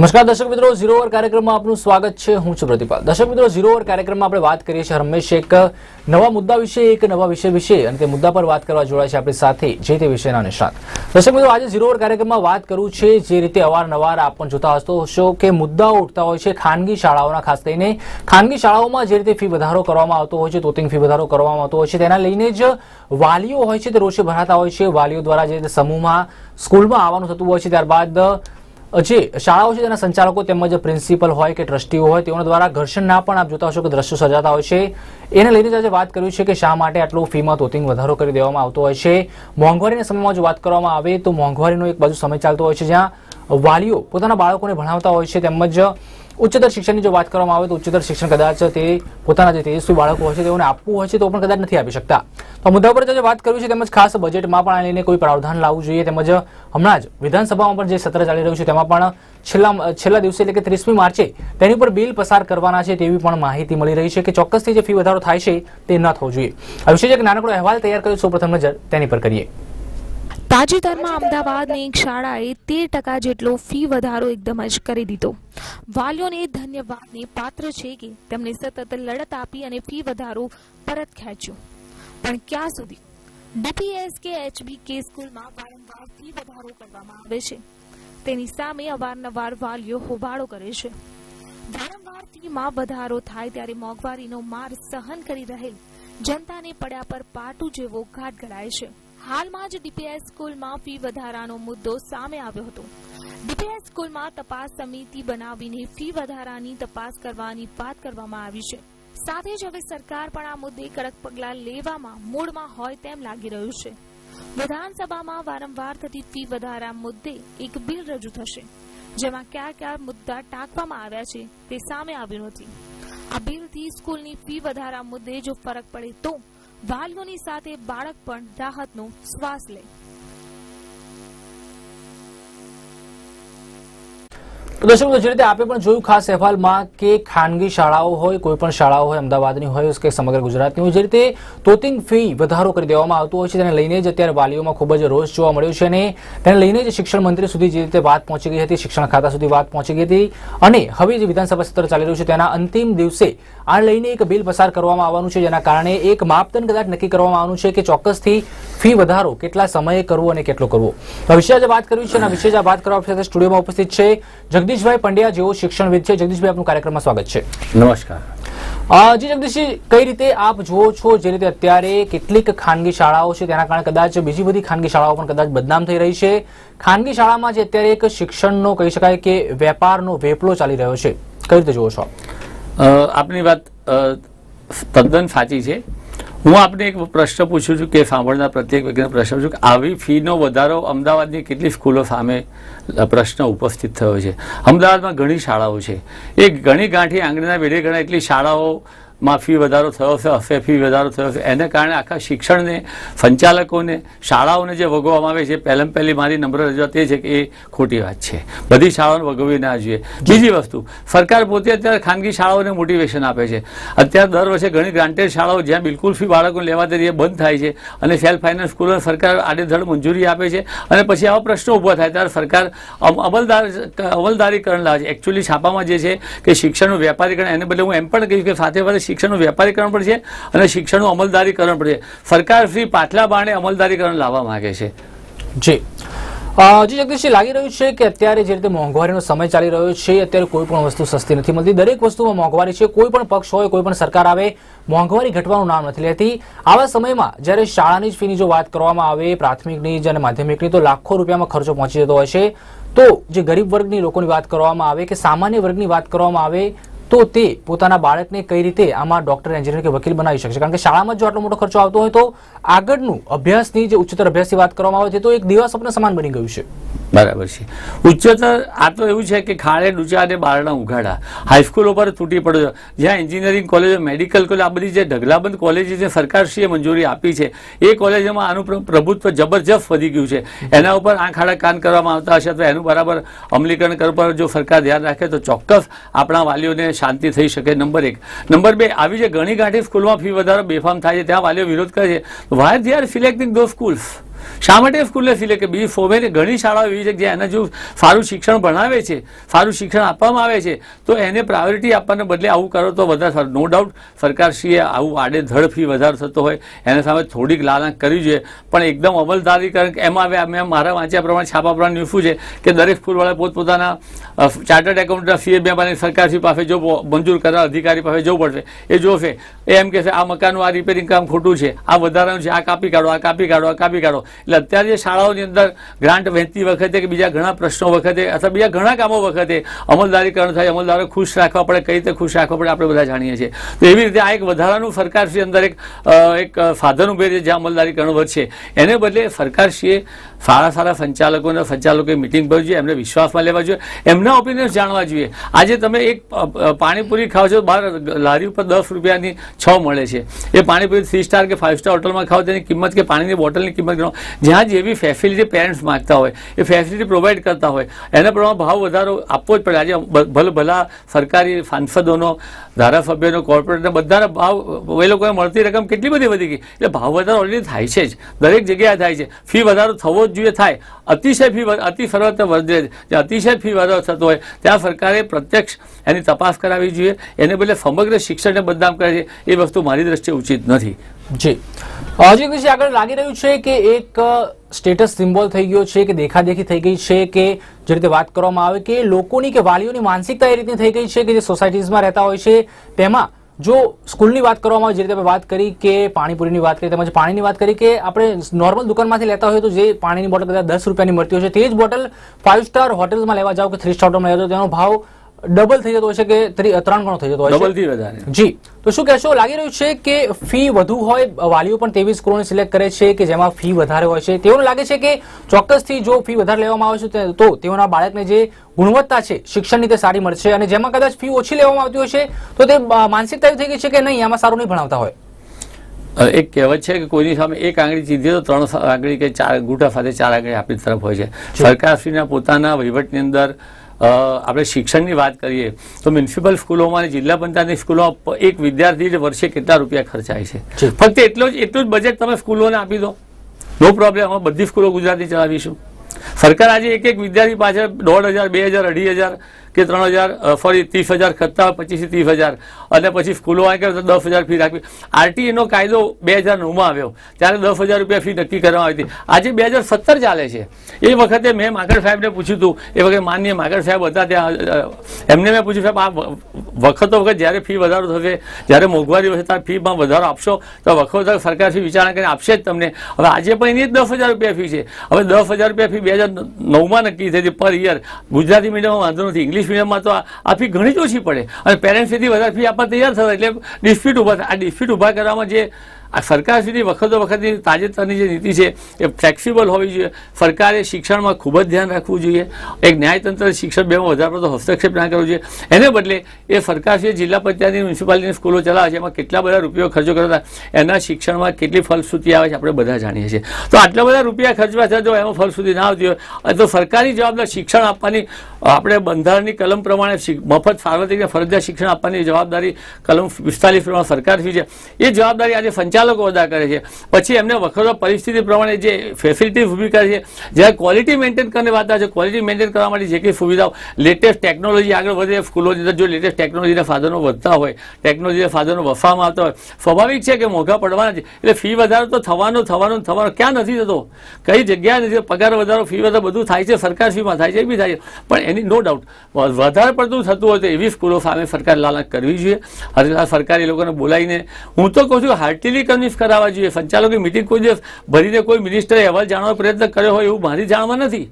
નમસ્કાર દર્શક મિત્રો ઝીરો ઓવર કાર્યક્રમમાં આપનું સ્વાગત છે હું છું પ્રતિપાલ દર્શક મિત્રો ઝીરો ઓવર કાર્યક્રમમાં આપણે વાત કરીએ છીએ હંમેશ એક નવા મુદ્દા વિશે એક નવા વિષય વિશે અને તે મુદ્દા પર વાત કરવા જોડાય છે આપણી સાથે જે તે વિષયના નિષ્ણાત દર્શક મિત્રો આજે ઝીરો ઓવર કાર્યક્રમમાં વાત કરું છે જે રીતે અવારનવાર આપ પણ જોતા હશો કે મુદ્દાઓ ઉઠતા હોય છે ખાનગી શાળાઓના ખાસ કરીને ખાનગી શાળાઓમાં જે રીતે ફી વધારો કરવામાં આવતો હોય છે તોતિંગ ફી વધારો કરવામાં આવતો હોય છે તેના લઈને જ વાલીઓ હોય છે તે રોષે ભરાતા હોય છે વાલીઓ દ્વારા જે સમૂહમાં સ્કૂલમાં આવવાનું થતું હોય છે ત્યારબાદ જે શાળાઓ છે તેના સંચાલકો તેમજ પ્રિન્સિપલ હોય કે ટ્રસ્ટીઓ હોય તેઓના દ્વારા ઘર્ષણના પણ આપ જોતા હશો કે દ્રશ્યો સર્જાતા હોય છે એને લઈને આજે વાત કર્યું છે કે શા માટે આટલું ફીમાં તોતિંગ વધારો કરી દેવામાં આવતો હોય છે મોંઘવારીના સમયમાં જો વાત કરવામાં આવે તો મોંઘવારીનો એક બાજુ સમય ચાલતો હોય છે જ્યાં વાલીઓ પોતાના બાળકોને ભણાવતા હોય છે તેમજ ઉચ્ચતર શિક્ષણની જો વાત કરવામાં આવે તો ઉચ્ચતર શિક્ષણ કદાચ તે પોતાના જે તેજસ્વી બાળકો હશે તેઓને આપવું હશે તો પણ કદાચ નથી આપી શકતા તો મુદ્દા પર જે વાત કરવી છે તેમજ ખાસ બજેટમાં પણ લઈને કોઈ પ્રાવધાન લાવવું જોઈએ તેમજ હમણાં જ વિધાનસભામાં પણ જે સત્ર ચાલી રહ્યું છે તેમાં પણ છેલ્લા છેલ્લા દિવસે એટલે કે ત્રીસમી માર્ચે તેની ઉપર બિલ પસાર કરવાના છે તેવી પણ માહિતી મળી રહી છે કે ચોક્કસથી જે ફી વધારો થાય છે તે ન થવો જોઈએ આ વિશે એક નાનકડો અહેવાલ તૈયાર કર્યો સૌપ્રથમ નજર તેની પર કરીએ તાજેતરમાં અમદાવાદની એક શાળાએ તેર ટકા જેટલો ફી વધારો એકદમ જ કરી દીધો વાલીઓને ધન્યવાદને પાત્ર છે કે તેમણે સતત લડત આપી અને ફી વધારો પરત ખેંચ્યો પણ ક્યાં સુધી ડીપીએસ કે એચબી કે સ્કૂલમાં વારંવાર ફી વધારો કરવામાં આવે છે તેની સામે અવારનવાર વાલીઓ હોબાળો કરે છે વારંવાર ફીમાં વધારો થાય ત્યારે મોંઘવારીનો માર સહન કરી રહેલ જનતાને પડ્યા પર પાટું જેવો ઘાટ ગળાય છે હાલમાં જ ડીપીએસ સ્કૂલમાં ફી વધારાનો મુદ્દો સામે આવ્યો હતો ડીપીએસ સ્કૂલમાં તપાસ સમિતિ બનાવીને ફી વધારાની તપાસ કરવાની વાત કરવામાં આવી છે સાથે જ હવે સરકાર પણ આ મુદ્દે કડક પગલાં લેવામાં મૂળમાં હોય તેમ લાગી રહ્યું છે વિધાનસભામાં વારંવાર થતી ફી વધારા મુદ્દે એક બિલ રજૂ થશે જેમાં કયા કયા મુદ્દા ટાંકવામાં આવ્યા છે તે સામે આવ્યું નથી આ બિલથી સ્કૂલની ફી વધારા મુદ્દે જો ફરક પડે તો વાલીઓની સાથે બાળક પણ રાહતનો શ્વાસ લે દર્શકો જે રીતે આપણે પણ જોયું ખાસ અહેવાલમાં કે ખાનગી શાળાઓ હોય કોઈ પણ શાળાઓ હોય અમદાવાદની હોય કે સમગ્ર ગુજરાતની હોય જે રીતે તોતિંગ ફી વધારો કરી દેવામાં આવતો હોય છે તેને લઈને જ અત્યારે વાલીઓમાં ખૂબ જ રોષ જોવા મળ્યો છે અને તેને લઈને જ શિક્ષણ મંત્રી સુધી જે રીતે વાત પહોંચી ગઈ હતી શિક્ષણ ખાતા સુધી વાત પહોંચી ગઈ હતી અને હવે જે વિધાનસભા સત્ર ચાલી રહ્યું છે તેના અંતિમ દિવસે આ લઈને એક બિલ પસાર કરવામાં આવવાનું છે જેના કારણે એક માપદંડ કદાચ નક્કી કરવામાં આવવાનું છે કે ચોક્કસથી ફી વધારો કેટલા સમયે કરવો અને કેટલો કરવો વિશે આજે વાત કરવી છે અને વિશે આ વાત કરવા સ્ટુડિયોમાં ઉપસ્થિત છે જગદીશ જગદીશભાઈ પંડ્યા જેઓ શિક્ષણવિદ છે જગદીશભાઈ આપનું કાર્યક્રમમાં સ્વાગત છે નમસ્કાર જી જગદીશજી કઈ રીતે આપ જુઓ છો જે રીતે અત્યારે કેટલીક ખાનગી શાળાઓ છે તેના કારણે કદાચ બીજી બધી ખાનગી શાળાઓ પણ કદાચ બદનામ થઈ રહી છે ખાનગી શાળામાં જે અત્યારે એક શિક્ષણનો કહી શકાય કે વેપારનો વેપલો ચાલી રહ્યો છે કઈ રીતે જુઓ છો આપની વાત તદ્દન સાચી છે હું આપને એક પ્રશ્ન પૂછું છું કે સાંભળનાર પ્રત્યેક વ્યક્તિને પ્રશ્ન છું કે આવી ફીનો વધારો અમદાવાદની કેટલી સ્કૂલો સામે પ્રશ્ન ઉપસ્થિત થયો છે અમદાવાદમાં ઘણી શાળાઓ છે એ ઘણી ગાંઠી આંગળીના વેઢે ઘણા એટલી શાળાઓ માં ફી વધારો થયો છે હશે ફી વધારો થયો છે એને કારણે આખા શિક્ષણને સંચાલકોને શાળાઓને જે વગવવામાં આવે છે પહેલાં પહેલી મારી નમ્ર રજૂઆત એ છે કે એ ખોટી વાત છે બધી શાળાઓને વગવવી ના જોઈએ બીજી વસ્તુ સરકાર પોતે અત્યારે ખાનગી શાળાઓને મોટિવેશન આપે છે અત્યારે દર વર્ષે ઘણી ગ્રાન્ટેડ શાળાઓ જ્યાં બિલકુલ ફી બાળકોને લેવા દે એ બંધ થાય છે અને સેલ્ફ ફાઇનાન્સ સ્કૂલો સરકાર આડેધડ મંજૂરી આપે છે અને પછી આવા પ્રશ્નો ઊભા થાય ત્યારે સરકાર અમલદાર અમલદારીકરણ લાવે છે એકચ્યુઅલી છાપામાં જે છે કે શિક્ષણનું વેપારીકરણ એને બદલે હું એમ પણ કહીશ કે સાથે સાથે શિક્ષણનું વ્યાપારીકરણ પણ છે અને શિક્ષણનું અમલદારીકરણ પણ છે સરકાર શ્રી પાછલા બાણે અમલદારીકરણ લાવવા માંગે છે જી હજી જગદીશજી લાગી રહ્યું છે કે અત્યારે જે રીતે મોંઘવારીનો સમય ચાલી રહ્યો છે અત્યારે કોઈ પણ વસ્તુ સસ્તી નથી મળતી દરેક વસ્તુમાં મોંઘવારી છે કોઈ પણ પક્ષ હોય કોઈ પણ સરકાર આવે મોંઘવારી ઘટવાનું નામ નથી લેતી આવા સમયમાં જ્યારે શાળાની જ ફીની જો વાત કરવામાં આવે પ્રાથમિકની જ અને માધ્યમિકની તો લાખો રૂપિયામાં ખર્ચો પહોંચી જતો હોય છે તો જે ગરીબ વર્ગની લોકોની વાત કરવામાં આવે કે સામાન્ય વર્ગની વાત કરવામાં આવે તો તે પોતાના બાળકને કઈ રીતે આમાં ડોક્ટર એન્જિનિયર કે વકીલ બનાવી શકશે કારણ કે શાળામાં જો આટલો મોટો ખર્ચો આવતો હોય તો આગળનું અભ્યાસની જે ઉચ્ચતર અભ્યાસની વાત કરવામાં આવે છે તો એક દિવસ સ્વપ્ન સમાન બની ગયું છે બરાબર છે ઉચ્ચતર આ તો એવું છે કે ખાડે ડૂચા અને બારણા ઉઘાડા હાઈસ્કૂલો પર તૂટી પડ્યો જ્યાં એન્જિનિયરિંગ કોલેજો મેડિકલ કોલેજ આ બધી જે ઢગલાબંધ કોલેજો જે સરકારશ્રીએ મંજૂરી આપી છે એ કોલેજોમાં આનું પ્રભુત્વ જબરજસ્ત વધી ગયું છે એના ઉપર આ ખાડા કાન કરવામાં આવતા હશે તો એનું બરાબર અમલીકરણ કરવા પર જો સરકાર ધ્યાન રાખે તો ચોક્કસ આપણા વાલીઓને શાંતિ થઈ શકે નંબર એક નંબર બે આવી જે ઘણી ગાંઠી સ્કૂલમાં ફી વધારો બેફામ થાય છે ત્યાં વાલીઓ વિરોધ કરે છે why they are selecting those schools શા માટે સ્કૂલે લે કે બી ફોમે ઘણી શાળાઓ એવી છે જ્યાં એને જો સારું શિક્ષણ ભણાવે છે સારું શિક્ષણ આપવામાં આવે છે તો એને પ્રાયોરિટી આપવાને બદલે આવું કરો તો વધારે સારું નો ડાઉટ સરકારશ્રીએ આવું આડે ધડ ફી વધારો થતો હોય એને સામે થોડીક લાલાંક કરવી જોઈએ પણ એકદમ અમલદારીકરણ એમાં હવે મેં મારા વાંચ્યા પ્રમાણે છાપા પ્રમાણે ન્યૂઝ છે કે દરેક સ્કૂલવાળા પોતપોતાના ચાર્ટર્ડ એકાઉન્ટના ફી બે મને સરકારશ્રી પાસે જો મંજૂર કરવા અધિકારી પાસે જવું પડશે એ જોશે એમ કહેશે આ મકાનનું આ રિપેરિંગ કામ ખોટું છે આ વધારાનું છે આ કાપી કાઢો આ કાપી કાઢો આ કાપી કાઢો એટલે અત્યારે શાળાઓની અંદર ગ્રાન્ટ વહેંચતી વખતે કે બીજા ઘણા પ્રશ્નો વખતે અથવા બીજા ઘણા કામો વખતે અમલદારીકરણ થાય અમલદારો ખુશ રાખવા પડે કઈ રીતે ખુશ રાખવા પડે આપણે બધા જાણીએ છીએ તો એવી રીતે આ એક વધારાનું સરકારશ્રી અંદર એક એક ફાધર ઉભે છે જ્યાં અમલદારીકરણ વધશે એને બદલે સરકારશ્રીએ સારા સારા સંચાલકોને સંચાલકોએ મિટિંગ ભરવી જોઈએ એમને વિશ્વાસમાં લેવા જોઈએ એમના ઓપિનિયન્સ જાણવા જોઈએ આજે તમે એક પાણીપુરી ખાઓ છો બહાર લારી ઉપર દસ રૂપિયાની છ મળે છે એ પાણીપુરી થ્રી સ્ટાર કે ફાઇવ સ્ટાર હોટલમાં ખાઓ તેની કિંમત કે પાણીની બોટલની કિંમત ગણો જ્યાં જેવી ફેસિલિટી પેરેન્ટ્સ માગતા હોય એ ફેસિલિટી પ્રોવાઈડ કરતા હોય એના પ્રમાણે ભાવ વધારો આપવો જ પડે આજે ભલે ભલા સરકારી સાંસદોનો ધારાસભ્યોનો કોર્પોરેટનો બધાના ભાવ એ લોકોને મળતી રકમ કેટલી બધી વધી ગઈ એટલે ભાવ વધારો ઓલરેડી થાય છે જ દરેક જગ્યાએ થાય છે ફી વધારો થવો જ જોઈએ થાય અતિશય ફી અતિ સર્વત્ર વધે જે અતિશય ફી વધારો થતો હોય ત્યાં સરકારે પ્રત્યક્ષ એની તપાસ કરાવવી જોઈએ એને બદલે સમગ્ર શિક્ષણને બદનામ કરે છે એ વસ્તુ મારી દ્રષ્ટિએ ઉચિત નથી જી અજયકૃષિ આગળ લાગી રહ્યું છે કે એક સ્ટેટસ સિમ્બોલ થઈ ગયો છે કે દેખાદેખી થઈ ગઈ છે કે જે રીતે વાત કરવામાં આવે કે લોકોની કે વાલીઓની માનસિકતા એ રીતની થઈ ગઈ છે કે જે સોસાયટીઝમાં રહેતા હોય છે તેમાં જો સ્કૂલની વાત કરવામાં આવે જે રીતે આપણે વાત કરી કે પાણીપુરીની વાત કરી તેમજ પાણીની વાત કરી કે આપણે નોર્મલ દુકાનમાંથી લેતા હોય તો જે પાણીની બોટલ કદાચ દસ રૂપિયાની મળતી હોય છે તે જ બોટલ ફાઇવ સ્ટાર હોટેલ્સમાં લેવા જાઓ કે થ્રી સ્ટાર હોટલમાં લેવા જાઓ તેનો ભાવ ડબલ થઈ જતો હોય છે કે ત્રણ ગણો થઈ જતો હોય છે ડબલ થી વધારે જી તો શું કહેશો લાગી રહ્યું છે કે ફી વધુ હોય વાલીઓ પણ તેવીસ કરોડ સિલેક્ટ કરે છે કે જેમાં ફી વધારે હોય છે તેઓને લાગે છે કે ચોક્કસથી જો ફી વધારે લેવામાં આવે છે તો તેઓના બાળકને જે ગુણવત્તા છે શિક્ષણની તે સારી મળશે અને જેમાં કદાચ ફી ઓછી લેવામાં આવતી હોય છે તો તે માનસિકતા એવી થઈ ગઈ છે કે નહીં આમાં સારું નહીં ભણાવતા હોય એક કહેવત છે કે કોઈની સામે એક આંગળી ચીધી તો ત્રણ આંગળી કે ચાર ગુટા સાથે ચાર આંગળી આપણી તરફ હોય છે સરકારશ્રીના પોતાના વહીવટની અંદર આપણે શિક્ષણની વાત કરીએ તો મ્યુનિસિપલ સ્કૂલોમાં જિલ્લા પંચાયતની સ્કૂલોમાં એક વિદ્યાર્થી વર્ષે કેટલા રૂપિયા ખર્ચાય છે ફક્ત એટલો જ એટલું જ બજેટ તમે સ્કૂલોને આપી દો નો પ્રોબ્લેમ અમે બધી સ્કૂલો ગુજરાતી ચલાવીશું સરકાર આજે એક એક વિદ્યાર્થી પાછળ દોઢ હજાર બે હજાર અઢી હજાર કે ત્રણ હજાર ફરી ત્રીસ હજાર ખત્તા પચીસથી ત્રીસ હજાર અને પછી સ્કૂલો આ કરે તો દસ હજાર ફી રાખવી આરટીએનો કાયદો બે હજાર નવમાં આવ્યો ત્યારે દસ હજાર રૂપિયા ફી નક્કી કરવામાં આવી હતી આજે બે હજાર સત્તર ચાલે છે એ વખતે મેં માગડ સાહેબને પૂછ્યું હતું એ વખતે માન્ય માગડ સાહેબ હતા ત્યાં એમને મેં પૂછ્યું સાહેબ આ વખતો વખત જ્યારે ફી વધારો થશે જ્યારે મોંઘવારી હશે ત્યારે ફીમાં વધારો આપશો તો વખત સરકારથી ફી વિચારણા કરીને આપશે જ તમને હવે આજે પણ એની દસ હજાર રૂપિયા ફી છે હવે દસ હજાર રૂપિયા ફી બે હજાર નવમાં નક્કી થઈ હતી પર યર ગુજરાતી મીડિયમમાં વાંધો નથી ઇંગ્લિશ ઇંગ્લિશ તો આ ફી ઘણી જ ઓછી પડે અને પેરેન્ટ્સ ફીથી વધારે ફી આપવા તૈયાર થતા એટલે ડિસ્પ્યુટ ઊભા થાય આ ડિસ્પ્યુટ ઊભા કરવામાં જે આ સરકાર સુધી વખતો વખતની તાજેતરની જે નીતિ છે એ ફ્લેક્સિબલ હોવી જોઈએ સરકારે શિક્ષણમાં ખૂબ જ ધ્યાન રાખવું જોઈએ એક ન્યાયતંત્ર શિક્ષણ બેમાં વધારે પડતો હસ્તક્ષેપ ના કરવો જોઈએ એને બદલે એ સરકારશ્રીએ જિલ્લા પંચાયતની મ્યુનિસિપાલિટીની સ્કૂલો ચલાવે છે એમાં કેટલા બધા રૂપિયા ખર્ચો કરતા એના શિક્ષણમાં કેટલી ફલશ્રુતિ આવે છે આપણે બધા જાણીએ છીએ તો આટલા બધા રૂપિયા ખર્ચવા થયા જો એમાં ફલશ્રુતિ ના આવતી હોય તો સરકારી જવાબદાર શિક્ષણ આપવાની આપણે બંધારણની કલમ પ્રમાણે મફત સાર્વત્રિક ફરજિયાત શિક્ષણ આપવાની જવાબદારી કલમ પિસ્તાલીસ પ્રમાણે સરકારશ્રી છે એ જવાબદારી આજે સંચાર کرم فیسلٹیز کرنے کی لٹس ٹیکنالی اسکول جو لیٹس ٹیکنالوجن ہوتا ہوا کہ موگا پڑھا جی اٹھا فی وار تو کئی جگہ نہیں پگار فی بھوائیں سکیم نو ڈاؤٹ پڑت ہوتا ہے سکنگ کریں سرکاری بولا تو کہ કન્વિન્સ કરાવવા જોઈએ સંચાલકોની મિટિંગ કોઈ દિવસ ભરીને કોઈ મિનિસ્ટરે અહેવાલ જાણવાનો પ્રયત્ન કર્યો હોય એવું મારી જાણવા નથી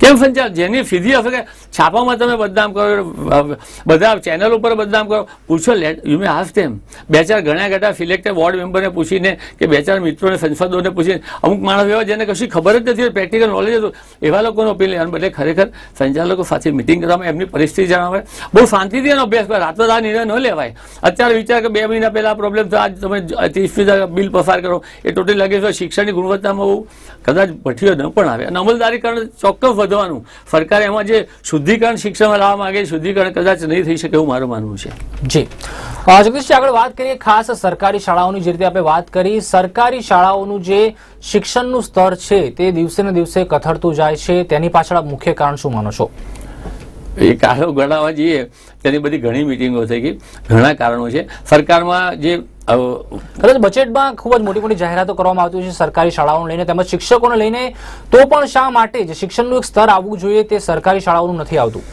કેમ સંચાર જેની ફિઝી હશે કે છાપામાં તમે બદનામ કરો બધા ચેનલ ઉપર બદનામ કરો પૂછો લેટ યુ મે હાફ તેમ બે ચાર ઘણા ઘટા સિલેક્ટેડ વોર્ડ મેમ્બરને પૂછીને કે બે ચાર મિત્રોને સંસદોને પૂછીને અમુક માણસ એવા જેને કશી ખબર જ નથી પ્રેક્ટિકલ નોલેજ હતું એવા લોકોનો ઓપિનિયન બદલે ખરેખર સંચાલકો સાથે મિટિંગ કરવામાં એમની પરિસ્થિતિ જણાવે બહુ શાંતિથી એનો અભ્યાસ કરે રાતો આ નિર્ણય ન લેવાય અત્યારે વિચાર કે બે મહિના પહેલાં પ્રોબ્લેમ થયો આજ તમે ત્રીસ બિલ પસાર કરો એ ટોટલ લાગે છે શિક્ષણની ગુણવત્તામાં બહુ કદાચ ભઠ્યો ન પણ આવે અને અમલદારીકરણ ચોક્કસ તો વધવાનું સરકાર એમાં જે શુદ્ધિકરણ શિક્ષણ લાવવા માંગે શુદ્ધિકરણ કદાચ નહીં થઈ શકે એવું મારું માનવું છે જી જગદીશ આગળ વાત કરીએ ખાસ સરકારી શાળાઓની જે રીતે આપણે વાત કરી સરકારી શાળાઓનું જે શિક્ષણનું સ્તર છે તે દિવસે ને દિવસે કથળતું જાય છે તેની પાછળ મુખ્ય કારણ શું માનો છો એ કારણો ગણાવવા જઈએ તેની બધી ઘણી મિટિંગો થઈ ગઈ ઘણા કારણો છે સરકારમાં જે કદાચ બજેટમાં ખૂબ જ મોટી મોટી જાહેરાતો કરવામાં આવતી છે સરકારી શાળાઓને લઈને તેમજ શિક્ષકોને લઈને તો પણ શા માટે જે શિક્ષણનું એક સ્તર આવવું જોઈએ તે સરકારી શાળાઓનું નથી આવતું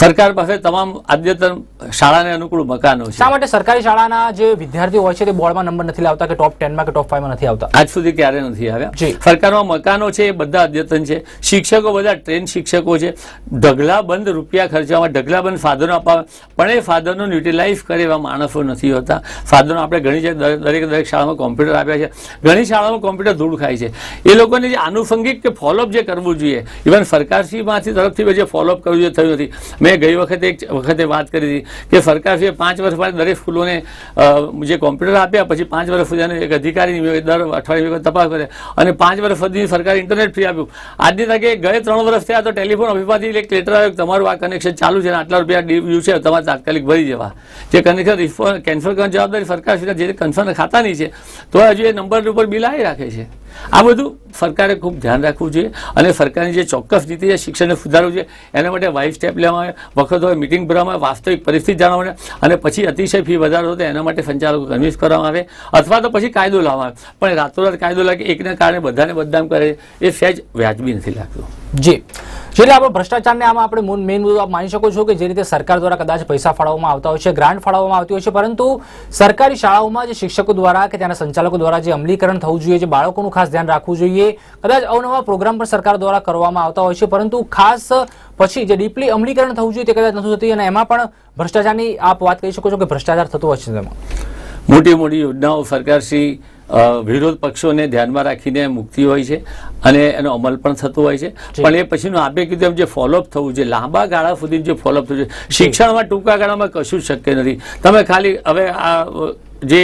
સરકાર પાસે તમામ અદ્યતન શાળાને અનુકૂળ મકાનો છે શા માટે સરકારી શાળાના જે વિદ્યાર્થીઓ હોય છે તે બોર્ડમાં નંબર નથી લાવતા કે ટોપ ટેનમાં કે ટોપ ફાઈવમાં નથી આવતા આજ સુધી ક્યારે નથી આવ્યા સરકારમાં મકાનો છે એ બધા અદ્યતન છે શિક્ષકો બધા ટ્રેન શિક્ષકો છે ઢગલાબંધ રૂપિયા ખર્ચવામાં ઢગલાબંધ સાધનો આપવા પણ એ સાધનોને યુટિલાઇઝ કરે એવા માણસો નથી હોતા સાધનો આપણે ઘણી છે દરેક દરેક શાળામાં કોમ્પ્યુટર આપ્યા છે ઘણી શાળામાં કોમ્પ્યુટર ધૂળ ખાય છે એ લોકોને જે આનુષંગિક કે ફોલોઅપ જે કરવું જોઈએ ઇવન સરકારશ્રીમાંથી તરફથી જે ફોલોઅપ કરવું જોઈએ થયું નથી મેં ગઈ વખતે એક વખતે વાત કરી હતી કે સરકારશ્રીએ પાંચ વર્ષ બાદ દરેક સ્કૂલોને જે કોમ્પ્યુટર આપ્યા પછી પાંચ વર્ષ સુધીને એક અધિકારીની દર અઠવાડિયે તપાસ કરે અને પાંચ વર્ષ સુધી સરકારે ઇન્ટરનેટ ફ્રી આપ્યું આજની તકે ગયે ત્રણ વર્ષ થયા તો ટેલિફોન ઓફિસમાંથી એક લેટર આવ્યો તમારું આ કનેક્શન ચાલુ છે અને આટલા રૂપિયા ડ્યુ છે તમારે તાત્કાલિક ભરી જવા જે કનેક્શન કેન્સલ કરવાની જવાબદારી સરકાર જે કન્સર્ન ખાતાની છે તો હજુ એ નંબર ઉપર બિલ આવી રાખે છે આ બધું સરકારે ખૂબ ધ્યાન રાખવું જોઈએ અને સરકારની જે ચોક્કસ નીતિ છે શિક્ષણને સુધારવું જોઈએ એના માટે વાઇફ સ્ટેપ લેવામાં આવે વખતોએ મિટિંગ ભરવામાં વાસ્તવિક પરિસ્થિતિ જાણવાને અને પછી અતિશય ફી વધારો તો એના માટે સંચાલકો કન્વિન્સ કરવામાં આવે અથવા તો પછી કાયદો લાવવામાં આવે પણ રાતોરાત કાયદો લાગે એકને કારણે બધાને બદનામ કરે એ સહેજ વ્યાજબી નથી લાગતું જે જેટલે આપણે ભ્રષ્ટાચારને આમાં આપણે મેઇન મુદ્દો માની શકો છો કે જે રીતે સરકાર દ્વારા કદાચ પૈસા ફાળવવામાં આવતા હોય છે ગ્રાન્ટ ફાળવવામાં આવતી હોય છે પરંતુ સરકારી શાળાઓમાં જે શિક્ષકો દ્વારા કે ત્યાંના સંચાલકો દ્વારા જે અમલીકરણ થવું જોઈએ જે બાળકોનું ખાસ ધ્યાન રાખવું જોઈએ કદાચ અવનવા પ્રોગ્રામ પણ સરકાર દ્વારા કરવામાં આવતા હોય છે પરંતુ ખાસ પછી જે ડીપલી અમલીકરણ થવું જોઈએ તે કદાચ નથી થતી અને એમાં પણ ભ્રષ્ટાચારની આપ વાત કહી શકો છો કે ભ્રષ્ટાચાર થતો હોય છે તેમાં મોટી મોટી યોજનાઓ સરકારશ્રી વિરોધ પક્ષોને ધ્યાનમાં રાખીને મુક્તિ હોય છે અને એનો અમલ પણ થતો હોય છે પણ એ પછીનું આપણે કીધું જે ફોલોઅપ થવું છે લાંબા ગાળા સુધી જે ફોલોઅપ થવું છે શિક્ષણમાં ટૂંકા ગાળામાં કશું જ શક્ય નથી તમે ખાલી હવે આ જે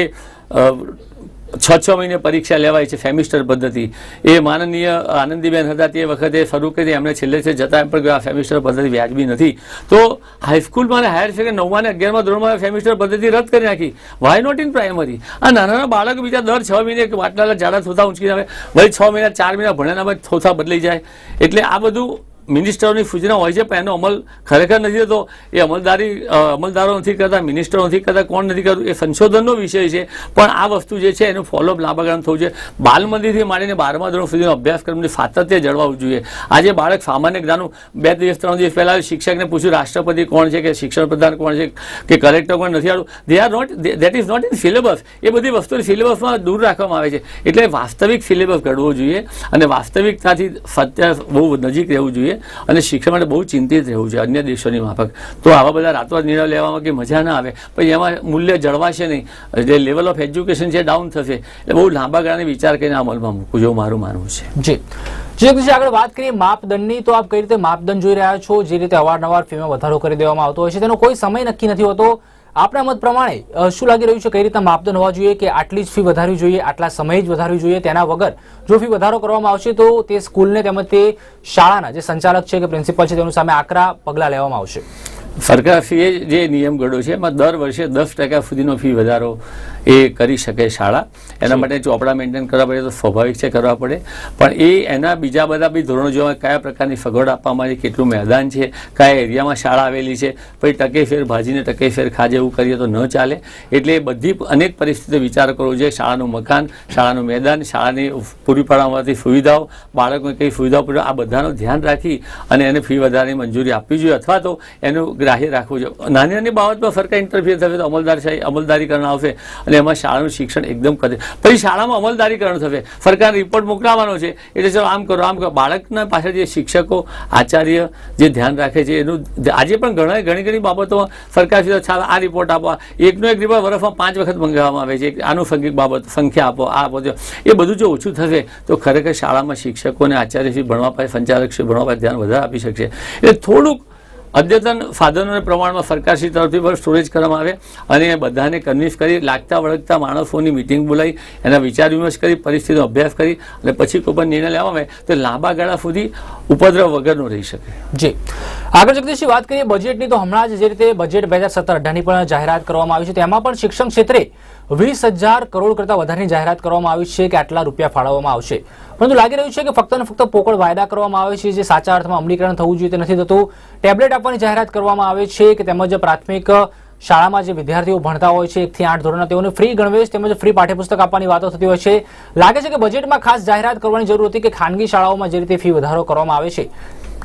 છ છ મહિને પરીક્ષા લેવાય છે સેમિસ્ટર પદ્ધતિ એ માનનીય આનંદીબેન હતા તે વખતે શરૂ કરી એમણે છેલ્લે છે જતા એમ પણ આ સેમિસ્ટર પદ્ધતિ વ્યાજબી નથી તો હાઈસ્કૂલમાં અને હાયર સેકન્ડ નવમાં અને અગિયારમાં ધોરણમાં સેમિસ્ટર પદ્ધતિ રદ કરી નાખી વાય નોટ ઇન પ્રાઇમરી આ નાના નાના બાળક બીજા દર છ મહિને વાટલા જાડા થોથા ઊંચકી આવે વળી છ મહિના ચાર મહિના ભણ્યાના બાદ થોથા બદલાઈ જાય એટલે આ બધું મિનિસ્ટરોની સૂચના હોય છે પણ એનો અમલ ખરેખર નથી થતો એ અમલદારી અમલદારો નથી કરતા મિનિસ્ટરો નથી કરતા કોણ નથી કરતું એ સંશોધનનો વિષય છે પણ આ વસ્તુ જે છે એનું ફોલોઅપ લાંબા ગાળામાં થવું જોઈએ બાલમંદિરથી માંડીને બારમા ધોરણ સુધીનો અભ્યાસક્રમને સાતત્ય જળવાવું જોઈએ આજે બાળક સામાન્ય જ્ઞાનનું બે દિવસ ત્રણ દિવસ પહેલાં શિક્ષકને પૂછ્યું રાષ્ટ્રપતિ કોણ છે કે શિક્ષણ પ્રધાન કોણ છે કે કલેક્ટર કોણ નથી આવું they are not that is not in syllabus એ બધી વસ્તુને સિલેબસમાં દૂર રાખવામાં આવે છે એટલે વાસ્તવિક સિલેબસ ઘડવો જોઈએ અને વાસ્તવિકતાથી સત્ય બહુ નજીક રહેવું જોઈએ અને શિક્ષણ માટે બહુ ચિંતિત રહેવું છે અન્ય દેશોની માફક તો આવા બધા રાતવા નિર્ણય લેવામાં કે મજા ના આવે પણ એમાં મૂલ્ય જળવાશે નહીં જે લેવલ ઓફ એજ્યુકેશન છે ડાઉન થશે એટલે બહુ લાંબા ગાળાને વિચાર કરીને અમલમાં મૂકવું જેવું મારું માનવું છે જી આગળ વાત કરીએ માપદંડની તો આપ કઈ રીતે માપદંડ જોઈ રહ્યા છો જે રીતે અવારનવાર ફીમાં વધારો કરી દેવામાં આવતો હોય છે તેનો કોઈ સમય નક્કી નથી હોતો આપણા મત પ્રમાણે શું લાગી રહ્યું છે કઈ રીતના માપદંડ હોવા જોઈએ કે આટલી જ ફી વધારવી જોઈએ આટલા સમય જ વધારવી જોઈએ તેના વગર જો ફી વધારો કરવામાં આવશે તો તે સ્કૂલને તેમજ તે શાળાના જે સંચાલક છે કે પ્રિન્સિપલ છે તેનું સામે આકરા પગલાં લેવામાં આવશે સરકાર ફીએ જે નિયમ ઘડ્યો છે એમાં દર વર્ષે દસ ટકા સુધીનો ફી વધારો એ કરી શકે શાળા એના માટે ચોપડા મેન્ટેન કરવા પડે તો સ્વાભાવિક છે કરવા પડે પણ એ એના બીજા બધા બી ધોરણો જોવા કયા પ્રકારની સગવડ આપવામાં આવી કેટલું મેદાન છે કયા એરિયામાં શાળા આવેલી છે પછી ટકેફેર ભાજીને ટકેફેર ખાજે એવું કરીએ તો ન ચાલે એટલે બધી અનેક પરિસ્થિતિ વિચાર કરવો જોઈએ શાળાનું મકાન શાળાનું મેદાન શાળાની પૂરી પાડવામાંથી સુવિધાઓ બાળકોને કઈ સુવિધાઓ પૂરી આ બધાનું ધ્યાન રાખી અને એને ફી વધારાની મંજૂરી આપવી જોઈએ અથવા તો એનું ગ્રાહ્ય રાખવું જોઈએ નાની નાની બાબતમાં સરકાર ઇન્ટરફિયર થશે તો અમલદારશાહી અમલદારી કરવામાં આવશે અને એમાં શાળાનું શિક્ષણ એકદમ કરે પછી શાળામાં અમલદારીકરણ થશે સરકાર રિપોર્ટ મોકલાવવાનો છે એટલે ચલો આમ કરો આમ કરો બાળકના પાછળ જે શિક્ષકો આચાર્ય જે ધ્યાન રાખે છે એનું આજે પણ ઘણા ઘણી ઘણી બાબતોમાં સરકાર સીધા છાલ આ રિપોર્ટ આપવા એકનો એક રિપોર્ટ વર્ષમાં પાંચ વખત મંગાવવામાં આવે છે આનુષંગિક બાબત સંખ્યા આપો આ આપો એ બધું જો ઓછું થશે તો ખરેખર શાળામાં શિક્ષકોને આચાર્યશ્રી ભણવા પાસે સંચાલકશ્રી ભણવા પાસે ધ્યાન વધારે આપી શકશે એટલે થોડુંક અદ્યતન સાધનોને પ્રમાણમાં સરકારશ્રી તરફથી પણ સ્ટોરેજ કરવામાં આવે અને બધાને કન્વિન્સ કરી લાગતા વળગતા માણસોની મિટિંગ બોલાવી એના વિચાર વિમર્શ કરી પરિસ્થિતિનો અભ્યાસ કરી અને પછી કોઈ પણ નિર્ણય લેવામાં આવે તો લાંબા ગાળા સુધી ઉપદ્રવ વગરનો રહી શકે જી આગળ જગદીશજી વાત કરીએ બજેટની તો હમણાં જ જે રીતે બજેટ બે હજાર સત્તર અઢારની પણ જાહેરાત કરવામાં આવી છે તેમાં પણ શિક્ષણ ક્ષેત્રે વીસ હજાર કરોડ કરતાં વધારેની જાહેરાત કરવામાં આવી છે કે આટલા રૂપિયા ફાળવવામાં આવશે પરંતુ લાગી રહ્યું છે કે ફક્ત ને ફક્ત પોકળ વાયદા કરવામાં આવે છે જે સાચા અર્થમાં અમલીકરણ થવું જોઈએ તે નથી થતું ટેબ્લેટ આપવાની જાહેરાત કરવામાં આવે છે કે તેમજ પ્રાથમિક શાળામાં જે વિદ્યાર્થીઓ ભણતા હોય છે એકથી આઠ ધોરણના તેઓને ફ્રી ગણવેશ તેમજ ફ્રી પાઠ્યપુસ્તક આપવાની વાતો થતી હોય છે લાગે છે કે બજેટમાં ખાસ જાહેરાત કરવાની જરૂર હતી કે ખાનગી શાળાઓમાં જે રીતે ફી વધારો કરવામાં આવે છે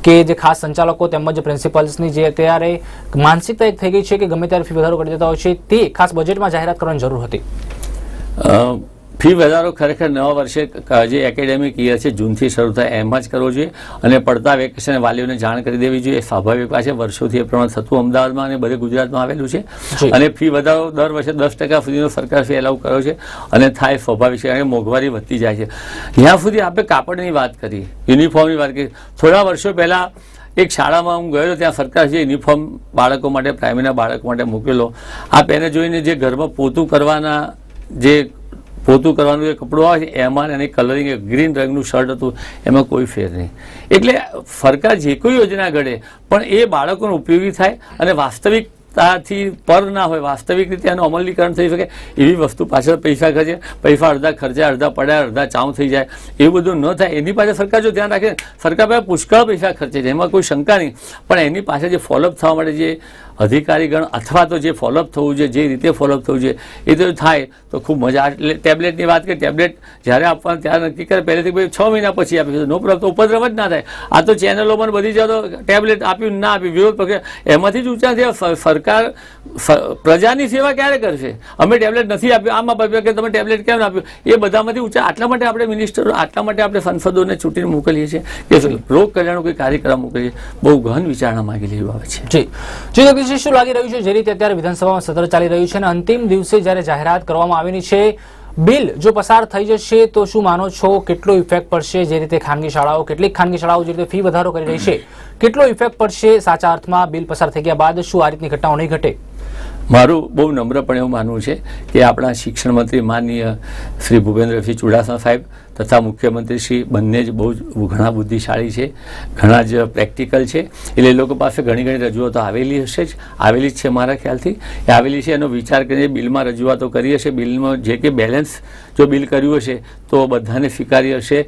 કે જે ખાસ સંચાલકો તેમજ પ્રિન્સિપલ્સની જે અત્યારે માનસિકતા એક થઈ ગઈ છે કે ગમે ત્યારે ફી વધારો કરી દેતા હોય છે તે ખાસ બજેટમાં જાહેરાત કરવાની જરૂર હતી ફી વધારો ખરેખર નવા વર્ષે જે એકેડેમિક યર છે જૂનથી શરૂ થાય એમાં જ કરવો જોઈએ અને પડતા વેકેશન વાલીઓને જાણ કરી દેવી જોઈએ સ્વાભાવિક પાસે વર્ષોથી એ પ્રમાણે થતું અમદાવાદમાં અને બધે ગુજરાતમાં આવેલું છે અને ફી વધારો દર વર્ષે દસ ટકા સુધીનો સરકાર ફી એલાઉ કર્યો છે અને થાય સ્વાભાવિક છે અને મોંઘવારી વધતી જાય છે જ્યાં સુધી આપણે કાપડની વાત કરી યુનિફોર્મની વાત કરી થોડા વર્ષો પહેલાં એક શાળામાં હું ગયેલો ત્યાં સરકાર જે યુનિફોર્મ બાળકો માટે પ્રાઇમરીના બાળકો માટે મૂકેલો આ પેને જોઈને જે ઘરમાં પોતું કરવાના જે પોતું કરવાનું જે કપડું આવે છે એમાં એની કલરિંગ ગ્રીન રંગનું શર્ટ હતું એમાં કોઈ ફેર નહીં એટલે સરકાર જે કોઈ યોજના ઘડે પણ એ બાળકોને ઉપયોગી થાય અને વાસ્તવિક તાથી પર ના હોય વાસ્તવિક રીતે એનું અમલીકરણ થઈ શકે એવી વસ્તુ પાછળ પૈસા ખર્ચે પૈસા અડધા ખર્ચા અડધા પડ્યા અડધા ચાઉ થઈ જાય એવું બધું ન થાય એની પાછળ સરકાર જો ધ્યાન રાખે સરકાર પાસે પુષ્કળ પૈસા ખર્ચે છે એમાં કોઈ શંકા નહીં પણ એની પાસે જે ફોલોઅપ થવા માટે જે અધિકારીગણ અથવા તો જે ફોલોઅપ થવું જોઈએ જે રીતે ફોલોઅપ થવું જોઈએ એ તો થાય તો ખૂબ મજા એટલે ટેબ્લેટની વાત કરીએ ટેબ્લેટ જ્યારે આપવાનું ત્યારે નક્કી કરે પહેલેથી ભાઈ છ મહિના પછી આપી નો પ્રાપ્ત ઉપદ્રવ જ ના થાય આ તો ચેનલો પણ બધી જાઓ ટેબ્લેટ આપ્યું ના આપ્યું વિરોધ પ્રક્રિયા એમાંથી જ ઊંચા થયા સરકાર પ્રજાની સેવા ક્યારે કરશે અમે ટેબ્લેટ નથી આપ્યું આમાં આપ્યું કે તમે ટેબ્લેટ કેમ આપ્યું એ બધામાંથી ઊંચા આટલા માટે આપણે મિનિસ્ટરો આટલા માટે આપણે સંસદોને ચૂંટીને મોકલીએ છીએ કે લોક કલ્યાણનો કોઈ કાર્યક્રમ મોકલીએ બહુ ગહન વિચારણા માંગી લેવી આવે છે જી જી બીજી શું લાગી રહ્યું છે જે રીતે અત્યારે વિધાનસભામાં સત્ર ચાલી રહ્યું છે અને અંતિમ દિવસે જ્યારે જાહેરાત કરવામાં આવેલી છે બિલ જો પસાર થઈ જશે તો શું માનો છો કેટલો ઇફેક્ટ પડશે જે રીતે ખાનગી શાળાઓ કેટલીક ખાનગી શાળાઓ જે રીતે ફી વધારો કરી રહી છે કેટલો ઇફેક્ટ પડશે સાચા અર્થમાં બિલ પસાર થઈ ગયા બાદ શું આ રીતની ઘટનાઓ નહીં ઘટે મારું બહુ નમ્રપણે એવું માનવું છે કે આપણા શિક્ષણ મંત્રી માનનીય શ્રી ભૂપેન્દ્રસિંહ ચુડાસમા સાહેબ તથા મુખ્યમંત્રીશ્રી બંને જ બહુ જ ઘણા બુદ્ધિશાળી છે ઘણા જ પ્રેક્ટિકલ છે એટલે એ લોકો પાસે ઘણી ઘણી રજૂઆતો આવેલી હશે જ આવેલી જ છે મારા ખ્યાલથી એ આવેલી છે એનો વિચાર કરીને બિલમાં રજૂઆતો કરી હશે બિલમાં જે કે બેલેન્સ જો બિલ કર્યું હશે તો બધાને સ્વીકારી હશે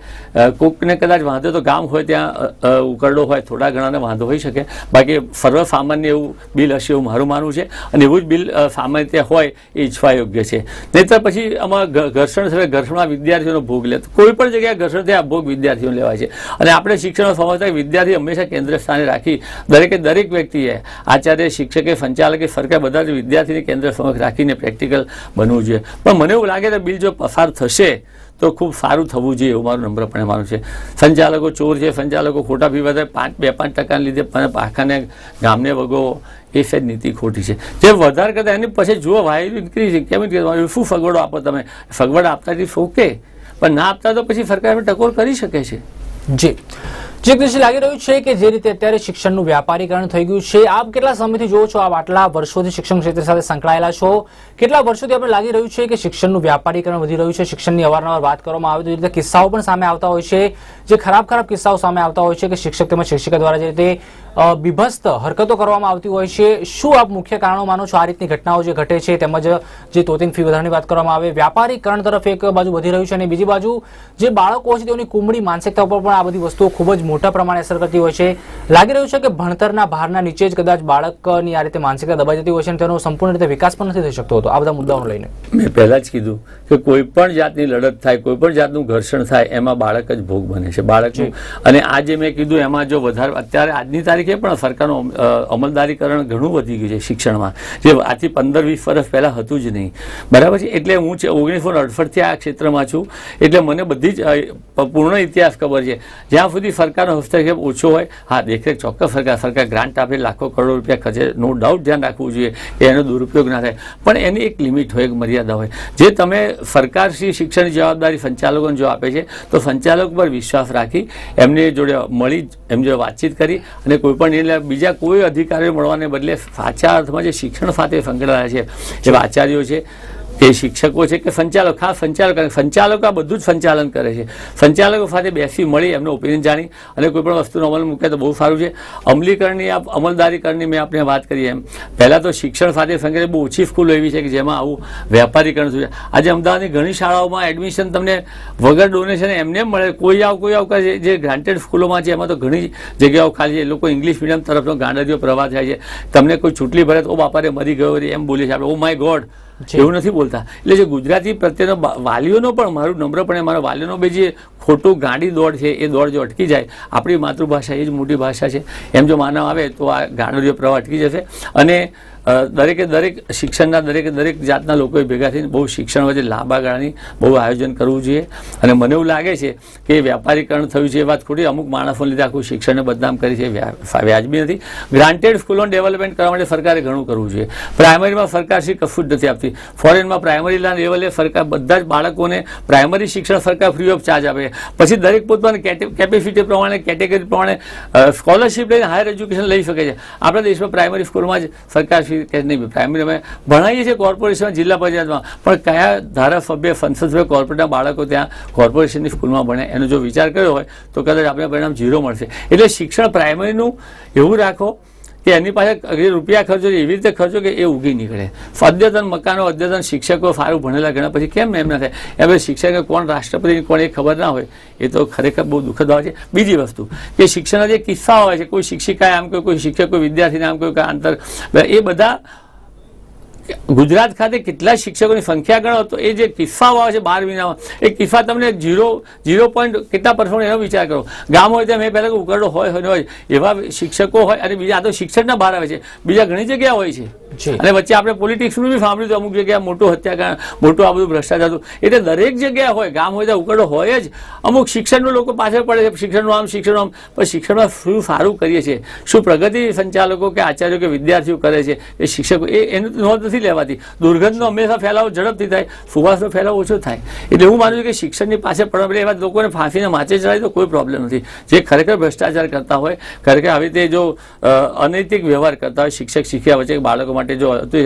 કોકને કદાચ વાંધો તો ગામ હોય ત્યાં ઉકરડો હોય થોડા ઘણાને વાંધો હોઈ શકે બાકી સર્વ સામાન્ય એવું બિલ હશે એવું મારું માનવું છે અને એવું જ બિલ સામાન્ય હોય એ ઈચ્છવા યોગ્ય છે નહીતર પછી આમાં ઘર્ષણ ઘર્ષણમાં વિદ્યાર્થીઓનો ભોગ લે કોઈ પણ જગ્યાએ ઘસડથી આ ભોગ વિદ્યાર્થીઓ લેવાય છે અને આપણે શિક્ષણ સમજતા વિદ્યાર્થી હંમેશા કેન્દ્ર સ્થાને રાખી દરેકે દરેક વ્યક્તિએ આચાર્ય શિક્ષકે સંચાલકે સરકાર બધા જ વિદ્યાર્થીને કેન્દ્ર સમક્ષ રાખીને પ્રેક્ટિકલ બનવું જોઈએ પણ મને એવું લાગે કે બિલ જો પસાર થશે તો ખૂબ સારું થવું જોઈએ એવું મારું નમ્રપણે માનું છે સંચાલકો ચોર છે સંચાલકો ખોટા ફી વધારે પાંચ બે પાંચ ટકાને લીધે પાખાને ગામને વગો એ સહેજ નીતિ ખોટી છે જે વધારે કરતા એની પછી જુઓ વાયુ ઇન્ક્રીઝ કેમ ઇન્ક્રીઝ શું સગવડો આપો તમે સગવડ આપતાથી ઓકે પણ ના આપતા તો પછી સરકાર ટકોર કરી શકે છે જી જે કૃષિ લાગી રહ્યું છે કે જે રીતે અત્યારે શિક્ષણનું વ્યાપારીકરણ થઈ ગયું છે આપ કેટલા સમયથી જોવો છો આપ આટલા વર્ષોથી શિક્ષણ ક્ષેત્ર સાથે સંકળાયેલા છો કેટલા વર્ષોથી આપણે લાગી રહ્યું છે કે શિક્ષણનું વ્યાપારીકરણ વધી રહ્યું છે શિક્ષણની અવારનવાર વાત કરવામાં આવે તો જે રીતે કિસ્સાઓ પણ સામે આવતા હોય છે જે ખરાબ ખરાબ કિસ્સાઓ સામે આવતા હોય છે કે શિક્ષક તેમજ શિક્ષિકા દ્વારા જે રીતે બીભસ્ત હરકતો કરવામાં આવતી હોય છે શું આપ મુખ્ય કારણો માનો છો આ રીતની ઘટનાઓ જે ઘટે છે તેમજ જે તોતિંગ ફી વધારાની વાત કરવામાં આવે વ્યાપારીકરણ તરફ એક બાજુ વધી રહ્યું છે અને બીજી બાજુ જે બાળકો છે તેઓની કુમળી માનસિકતા ઉપર પણ આ બધી વસ્તુઓ ખૂબ જ મોટા પ્રમાણે અસર કરતી હોય છે લાગી રહ્યું છે કે ભણતરના ભારના નીચે જ કદાચ બાળકની આ રીતે માનસિકતા દબાઈ જતી હોય છે અને તેનો સંપૂર્ણ રીતે વિકાસ પણ નથી થઈ શકતો હતો આ બધા મુદ્દાઓને લઈને મેં પહેલાં જ કીધું કે કોઈ પણ જાતની લડત થાય કોઈ પણ જાતનું ઘર્ષણ થાય એમાં બાળક જ ભોગ બને છે બાળકનું અને આ જે મેં કીધું એમાં જો વધારે અત્યારે આજની તારીખે પણ સરકારનું અમલદારીકરણ ઘણું વધી ગયું છે શિક્ષણમાં જે આથી પંદર વીસ વર્ષ પહેલાં હતું જ નહીં બરાબર છે એટલે હું ઓગણીસો અડસઠથી આ ક્ષેત્રમાં છું એટલે મને બધી જ પૂર્ણ ઇતિહાસ ખબર છે જ્યાં સુધી સરકાર રૂપિયાનો હસ્તક્ષેપ ઓછો હોય હા દેખરેખ ચોક્કસ સરકાર સરકાર ગ્રાન્ટ આપે લાખો કરોડ રૂપિયા ખર્ચે નો ડાઉટ ધ્યાન રાખવું જોઈએ કે એનો દુરુપયોગ ના થાય પણ એની એક લિમિટ હોય એક મર્યાદા હોય જે તમે સરકારશ્રી શ્રી શિક્ષણની જવાબદારી સંચાલકોને જો આપે છે તો સંચાલક પર વિશ્વાસ રાખી એમની જોડે મળી એમ જોડે વાતચીત કરી અને કોઈપણ એટલે બીજા કોઈ અધિકારીઓ મળવાને બદલે સાચા અર્થમાં જે શિક્ષણ સાથે સંકળાયેલા છે જે આચાર્યો છે કે શિક્ષકો છે કે સંચાલક ખાસ સંચાલક સંચાલકો આ બધું જ સંચાલન કરે છે સંચાલકો સાથે બેસી મળી એમનો ઓપિનિયન જાણી અને કોઈ પણ વસ્તુનો અમલ મૂકે તો બહુ સારું છે અમલીકરણની આ અમલદારીકરણની મેં આપણે વાત કરી એમ પહેલાં તો શિક્ષણ સાથે સંકળાયેલી બહુ ઓછી સ્કૂલો એવી છે કે જેમાં આવું વેપારીકરણ થયું છે આજે અમદાવાદની ઘણી શાળાઓમાં એડમિશન તમને વગર ડોનેશન એમને મળે કોઈ આવ કોઈ આવ કરે જે ગ્રાન્ટેડ સ્કૂલોમાં છે એમાં તો ઘણી જગ્યાઓ ખાલી છે એ લોકો ઇંગ્લિશ મીડિયમ તરફનો ગાંડાજીઓ પ્રવાહ થાય છે તમને કોઈ ચૂંટણી ભરે તો બાપારે મરી ગયો એમ બોલીએ છે આપણે ઓ માય ગોડ એવું નથી બોલતા એટલે જે ગુજરાતી પ્રત્યેનો વાલીઓનો પણ મારું નમ્રપણે મારા વાલીઓનો બે જે ખોટું ગાંડી દોડ છે એ દોડ જો અટકી જાય આપણી માતૃભાષા એ જ મોટી ભાષા છે એમ જો માનવ આવે તો આ ગાંડો પ્રવાહ અટકી જશે અને દરેકે દરેક શિક્ષણના દરેકે દરેક જાતના લોકોએ ભેગા થઈને બહુ શિક્ષણ વચ્ચે લાંબા ગાળાની બહુ આયોજન કરવું જોઈએ અને મને એવું લાગે છે કે વ્યાપારીકરણ થયું છે એ વાત ખોટી અમુક માણસોને લીધે આખું શિક્ષણને બદનામ કરી છે વ્યાજબી નથી ગ્રાન્ટેડ સ્કૂલોને ડેવલપમેન્ટ કરવા માટે સરકારે ઘણું કરવું જોઈએ પ્રાઇમરીમાં સરકાર શ્રી કશું જ નથી આપતી ફોરેનમાં પ્રાઇમરીના લેવલે સરકાર બધા જ બાળકોને પ્રાઇમરી શિક્ષણ સરકાર ફ્રી ઓફ ચાર્જ આપે પછી દરેક પોતાની કેપેસિટી પ્રમાણે કેટેગરી પ્રમાણે સ્કોલરશિપ લઈને હાયર એજ્યુકેશન લઈ શકે છે આપણા દેશમાં પ્રાઇમરી સ્કૂલમાં જ સરકાર શ્રી છે કે નહીં પ્રાઇમરી અમે ભણાવીએ છીએ કોર્પોરેશનમાં જિલ્લા પંચાયતમાં પણ કયા ધારાસભ્ય સંસદસભ્ય કોર્પોરેટના બાળકો ત્યાં કોર્પોરેશનની સ્કૂલમાં ભણે એનો જો વિચાર કર્યો હોય તો કદાચ આપણે પરિણામ ઝીરો મળશે એટલે શિક્ષણ પ્રાઇમરીનું એવું રાખો એ એની પાસે રૂપિયા ખર્ચો એવી રીતે ખર્ચો કે એ ઉગી નીકળે અદ્યતન મકાનો અદ્યતન શિક્ષકો સારું ભણેલા ગણા પછી કેમ એમ ના થાય એમ શિક્ષકને કોણ રાષ્ટ્રપતિની કોણ એ ખબર ના હોય એ તો ખરેખર બહુ દુઃખદ ભાવ છે બીજી વસ્તુ કે શિક્ષણના જે કિસ્સા હોય છે કોઈ શિક્ષિકાએ આમ કહ્યું કોઈ શિક્ષક કોઈ વિદ્યાર્થીને આમ કહ્યું કે આંતર એ બધા ગુજરાત ખાતે કેટલા શિક્ષકોની સંખ્યા ગણો તો એ જે કિસ્સાઓ આવે છે બાર મહિનામાં એ કિસ્સા તમને ઝીરો ઝીરો પોઈન્ટ કેટલા પર્સન્ટ એનો વિચાર કરો ગામ હોય ત્યાં મેં પહેલાં ઉકરડો હોય હોય હોય એવા શિક્ષકો હોય અને બીજા આ તો શિક્ષણના બહાર આવે છે બીજા ઘણી જગ્યા હોય છે અને વચ્ચે આપણે પોલિટિક્સનું બી સાંભળ્યું હતું અમુક જગ્યાએ મોટું હત્યાકાંડ મોટું આ બધું ભ્રષ્ટાચાર હતું એટલે દરેક જગ્યાએ હોય ગામ હોય ત્યાં ઉકરડો હોય જ અમુક શિક્ષણનું લોકો પાછળ પડે છે શિક્ષણનું આમ શિક્ષણનું આમ પણ શિક્ષણમાં શું સારું કરીએ છીએ શું પ્રગતિ સંચાલકો કે આચાર્યો કે વિદ્યાર્થીઓ કરે છે એ શિક્ષકો એ એનું નોંધ નથી લેવાતી દુર્ગંધનો હંમેશા ફેલાવો ઝડપથી થાય સુવાસનો ફેલાવો ઓછો થાય એટલે હું માનું છું કે શિક્ષણની પાસે પડે એવા લોકોને ફાંસીને માચે ચડાય તો કોઈ પ્રોબ્લેમ નથી જે ખરેખર ભ્રષ્ટાચાર કરતા હોય ખરેખર આવી રીતે જો અનૈતિક વ્યવહાર કરતા હોય શિક્ષક શીખ્યા વચ્ચે બાળકો માટે જો તો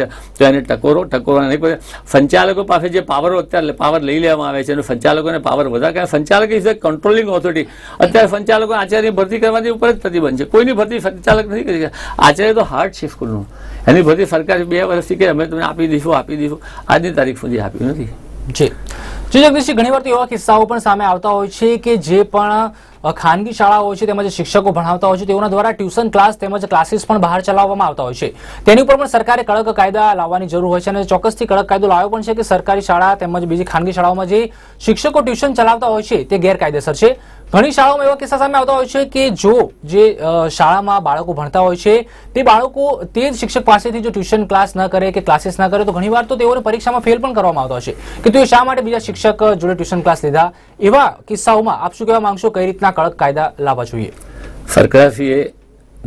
એને ટકોરો ટકોરો નહીં પડે સંચાલકો પાસે જે પાવરો અત્યારે પાવર લઈ લેવામાં આવે છે અને સંચાલકોને પાવર વધારે કારણ સંચાલક ઇઝ અ કંટ્રોલિંગ ઓથોરિટી અત્યારે સંચાલકો આચાર્યની ભરતી કરવાની ઉપર જ પ્રતિબંધ છે કોઈની ભરતી સંચાલક નથી કરી આચાર્ય તો હાર્ડ છે સ્કૂલનું એની બધી સરકાર બે વર્ષથી કે અમે તમને આપી દઈશું આપી દઈશું આજની તારીખ સુધી આપ્યું નથી જગદીશજી ઘણી વાર એવા કિસ્સાઓ પણ સામે આવતા હોય છે કે જે પણ ખાનગી શાળાઓ છે તેમજ શિક્ષકો ભણાવતા હોય છે તેઓના દ્વારા ટ્યુશન ક્લાસ તેમજ ક્લાસીસ પણ બહાર ચલાવવામાં આવતા હોય છે તેની ઉપર પણ સરકારે કડક કાયદા લાવવાની જરૂર હોય છે અને ચોક્કસથી કડક કાયદો લાવ્યો પણ છે કે સરકારી શાળા તેમજ બીજી ખાનગી શાળાઓમાં જે શિક્ષકો ટ્યુશન ચલાવતા હોય છે તે ગેરકાયદેસર છે ઘણી શાળાઓમાં એવા કિસ્સા સામે આવતા હોય છે કે જો જે શાળામાં બાળકો ભણતા હોય છે તે બાળકો તે જ શિક્ષક પાસેથી જો ટ્યુશન ક્લાસ ન કરે કે ક્લાસીસ ના કરે તો ઘણીવાર તો તેઓને પરીક્ષામાં ફેલ પણ કરવામાં આવતો હશે કે તેઓ શા માટે બીજા શિક્ષક જોડે ટ્યુશન ક્લાસ લીધા એવા કિસ્સાઓમાં આપ શું કહેવા માંગશો કઈ રીતના કડક કાયદા લાવવા જોઈએ સરકારશ્રીએ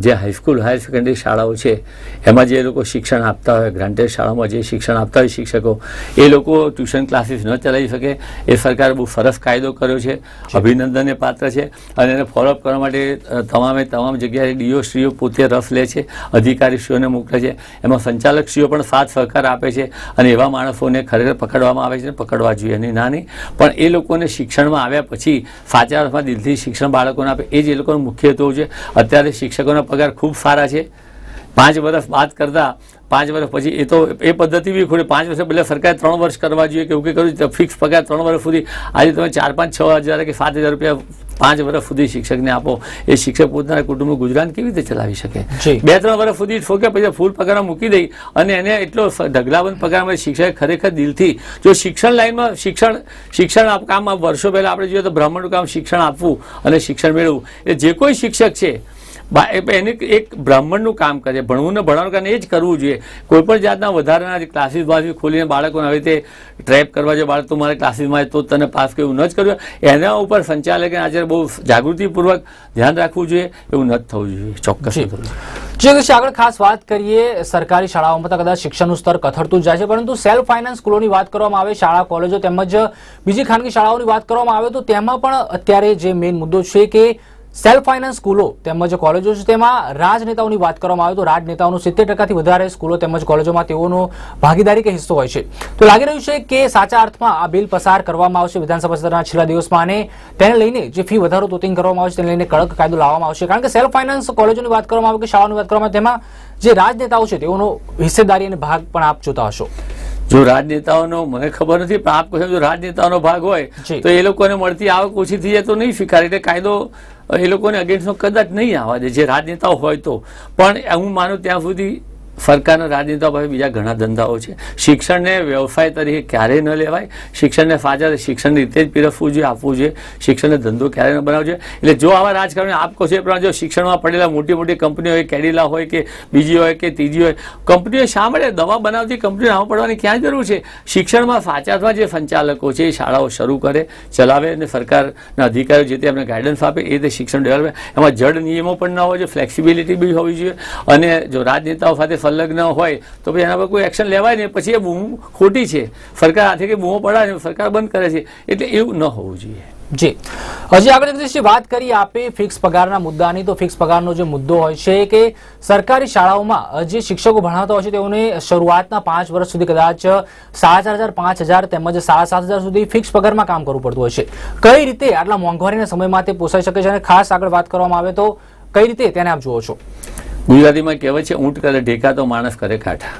જે હાઈસ્કૂલ હાયર સેકન્ડરી શાળાઓ છે એમાં જે લોકો શિક્ષણ આપતા હોય ગ્રાન્ટેડ શાળામાં જે શિક્ષણ આપતા હોય શિક્ષકો એ લોકો ટ્યુશન ક્લાસીસ ન ચલાવી શકે એ સરકાર બહુ સરસ કાયદો કર્યો છે અભિનંદનને પાત્ર છે અને એને ફોલોઅપ કરવા માટે તમામે તમામ જગ્યાએ ડીઓશ્રીઓ પોતે રસ લે છે અધિકારીશ્રીઓને મોકલે છે એમાં સંચાલકશ્રીઓ પણ સાથ સહકાર આપે છે અને એવા માણસોને ખરેખર પકડવામાં આવે છે પકડવા જોઈએ નહીં ના નહીં પણ એ લોકોને શિક્ષણમાં આવ્યા પછી સાચા અર્થમાં દિલથી શિક્ષણ બાળકોને આપે એ જ એ લોકોનો મુખ્ય હેતુ છે અત્યારે શિક્ષકોના એના પગાર ખૂબ સારા છે પાંચ વર્ષ બાદ કરતાં પાંચ વર્ષ પછી એ તો એ પદ્ધતિ બી ખોટી પાંચ વર્ષ પહેલાં સરકારે ત્રણ વર્ષ કરવા જોઈએ કે એવું કંઈ કર્યું ફિક્સ પગાર ત્રણ વર્ષ સુધી આજે તમે ચાર પાંચ છ હજાર કે સાત હજાર રૂપિયા પાંચ વર્ષ સુધી શિક્ષકને આપો એ શિક્ષક પોતાના કુટુંબનું ગુજરાન કેવી રીતે ચલાવી શકે બે ત્રણ વર્ષ સુધી ઠોકે પછી ફૂલ પગારમાં મૂકી દઈ અને એને એટલો ઢગલાબંધ પગારમાં શિક્ષકે ખરેખર દિલથી જો શિક્ષણ લાઇનમાં શિક્ષણ શિક્ષણ કામમાં વર્ષો પહેલાં આપણે જોઈએ તો બ્રાહ્મણનું કામ શિક્ષણ આપવું અને શિક્ષણ મેળવવું એ જે કોઈ શિક્ષક છે એને એક બ્રાહ્મણનું કામ કરે ભણવું ને ભણવાનું કામ એ જ કરવું જોઈએ કોઈ પણ જાતના વધારાના ક્લાસીસ વાસીસ ખોલીને બાળકોને આવી રીતે ટ્રેપ કરવા જોઈએ બાળક તો મારે ક્લાસીસમાં તો તને પાસ કર્યું ન જ કર્યું એના ઉપર સંચાલકે આજે બહુ જાગૃતિપૂર્વક ધ્યાન રાખવું જોઈએ એવું નથી થવું જોઈએ ચોક્કસ આગળ ખાસ વાત કરીએ સરકારી શાળાઓમાં તો કદાચ શિક્ષણનું સ્તર કથળતું જાય છે પરંતુ સેલ્ફ ફાઇનાન્સ સ્કૂલોની વાત કરવામાં આવે શાળા કોલેજો તેમજ બીજી ખાનગી શાળાઓની વાત કરવામાં આવે તો તેમાં પણ અત્યારે જે મેઇન મુદ્દો છે કે સેલ્ફ ફાઇનાન્સ સ્કૂલો તેમજ કોલેજો છે તેમાં રાજનેતાઓની વાત કરવામાં આવે તો રાજનેતાઓનું સિત્તેર ટકાથી વધારે સ્કૂલો તેમજ કોલેજોમાં તેઓનો ભાગીદારી કે હિસ્સો હોય છે તો લાગી રહ્યું છે કે સાચા અર્થમાં આ બિલ પસાર કરવામાં આવશે વિધાનસભા સત્રના છેલ્લા દિવસમાં અને તેને લઈને જે ફી વધારો તોતિંગ કરવામાં આવશે તેને લઈને કડક કાયદો લાવવામાં આવશે કારણ કે સેલ્ફ ફાઇનાન્સ કોલેજોની વાત કરવામાં આવે કે શાળાની વાત કરવામાં તેમાં જે રાજનેતાઓ છે તેઓનો હિસ્સેદારી અને ભાગ પણ આપ જોતા હશો જો રાજનેતાઓનો મને ખબર નથી પણ આપ કહો જો રાજનેતાઓનો ભાગ હોય તો એ લોકોને મળતી આવક ઓછી થઈ જાય તો નહીં સ્વીકારે એટલે કાયદો એ લોકોને અગેન્સ્ટમાં કદાચ નહીં આવવા દે જે રાજનેતાઓ હોય તો પણ હું માનું ત્યાં સુધી સરકારના રાજનીતિઓ ભાઈ બીજા ઘણા ધંધાઓ છે શિક્ષણને વ્યવસાય તરીકે ક્યારેય ન લેવાય શિક્ષણને ફાજર શિક્ષણ રીતે જ પીરસવું જોઈએ આપવું જોઈએ શિક્ષણને ધંધો ક્યારેય ન બનાવવો જોઈએ એટલે જો આવા રાજકારણીઓ આપ કહો છો જો શિક્ષણમાં પડેલા મોટી મોટી કંપનીઓ હોય કેડિલા હોય કે બીજી હોય કે ત્રીજી હોય કંપનીઓ શા મળે દવા બનાવતી કંપનીઓ આમાં પડવાની ક્યાં જરૂર છે શિક્ષણમાં ફાચાતમાં જે સંચાલકો છે એ શાળાઓ શરૂ કરે ચલાવે અને સરકારના અધિકારીઓ જે તે એમને ગાઈડન્સ આપે એ રીતે શિક્ષણ ડેવલપમેન્ટ એમાં જડ નિયમો પણ ન હોય જોઈએ ફ્લેક્સિબિલિટી બી હોવી જોઈએ અને જો રાજનેતાઓ સાથે સંલગ્ન હોય તો પછી એના પર કોઈ એક્શન લેવાય નહીં પછી એ બૂમ ખોટી છે સરકાર હાથે કે બૂમો પડાય ને સરકાર બંધ કરે છે એટલે એવું ન હોવું જોઈએ જી હજી આગળ દ્રષ્ટિ વાત કરી આપે ફિક્સ પગારના મુદ્દાની તો ફિક્સ પગારનો જે મુદ્દો હોય છે કે સરકારી શાળાઓમાં જે શિક્ષકો ભણાવતા હોય છે તેઓને શરૂઆતના પાંચ વર્ષ સુધી કદાચ સાડા હજાર પાંચ હજાર તેમજ સાડા સાત હજાર સુધી ફિક્સ પગારમાં કામ કરવું પડતું હોય છે કઈ રીતે આટલા મોંઘવારીના સમયમાં તે પોસાઈ શકે છે અને ખાસ આગળ વાત કરવામાં આવે તો કઈ રીતે તેને આપ જુઓ છો ગુજરાતીમાં કહેવાય છે ઊંટ કરે ઢેકા તો માણસ કરે કાંઠા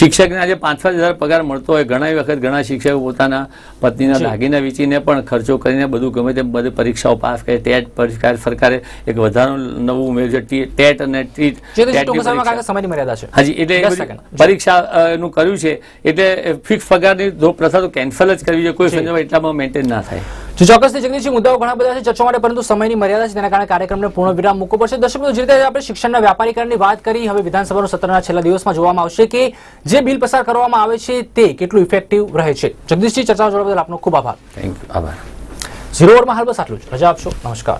શિક્ષકને આજે પાંચ પાંચ હજાર પગાર મળતો હોય ઘણા વખત ઘણા શિક્ષકો પોતાના પત્નીના દાગીના વેચીને પણ ખર્ચો કરીને બધું ગમે તેમ બધી પરીક્ષાઓ પાસ કરે ટેટ પરીક્ષા સરકારે એક વધારો નવું ઉમેર્યું છે ટેટ અને ટીટ હાજી એટલે પરીક્ષાનું કર્યું છે એટલે ફિક્સ પગારની પ્રથા તો કેન્સલ જ કરવી છે કોઈ એટલામાં મેન્ટેન ના થાય જો ચોક્કસથી જગદીશજી મુદ્દાઓ ઘણા બધા છે ચર્ચા માટે પરંતુ સમયની મર્યાદા છે તેના કારણે કાર્યક્રમને પૂર્ણ વિરામ મૂકવો પડશે દર્શકો જે રીતે આપણે શિક્ષણના વ્યાપારીકરણની વાત કરી હવે વિધાનસભાનું સત્રના છેલ્લા દિવસમાં જોવામાં આવશે કે જે બિલ પસાર કરવામાં આવે છે તે કેટલું ઇફેક્ટિવ રહે છે જગદીશજી ચર્ચામાં જોડવા બદલ આપનો ખૂબ આભાર થેન્ક યુ આભાર ઝીરો ઓવરમાં હાલ બસ આટલું જ રજા આપશો નમસ્કાર